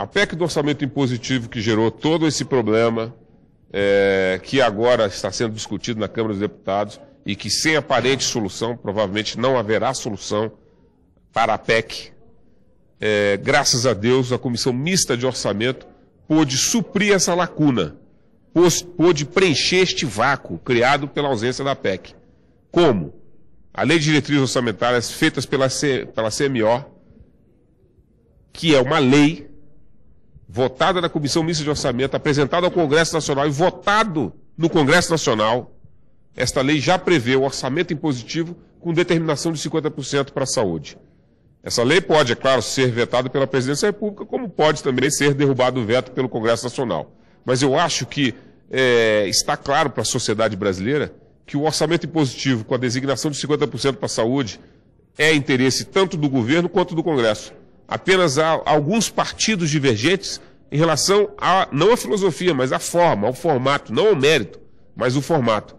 A PEC do orçamento impositivo que gerou todo esse problema, é, que agora está sendo discutido na Câmara dos Deputados e que sem aparente solução, provavelmente não haverá solução para a PEC. É, graças a Deus, a Comissão Mista de Orçamento pôde suprir essa lacuna, pôde preencher este vácuo criado pela ausência da PEC. Como? A Lei de Diretrizes Orçamentárias feitas pela, C, pela CMO, que é uma lei votada na Comissão Mista de Orçamento, apresentada ao Congresso Nacional e votado no Congresso Nacional, esta lei já prevê o orçamento impositivo com determinação de 50% para a saúde. Essa lei pode, é claro, ser vetada pela Presidência da República, como pode também ser derrubado o veto pelo Congresso Nacional. Mas eu acho que é, está claro para a sociedade brasileira que o orçamento impositivo com a designação de 50% para a saúde é interesse tanto do governo quanto do Congresso. Apenas há alguns partidos divergentes em relação a, não a filosofia, mas a forma, ao formato, não ao mérito, mas o formato.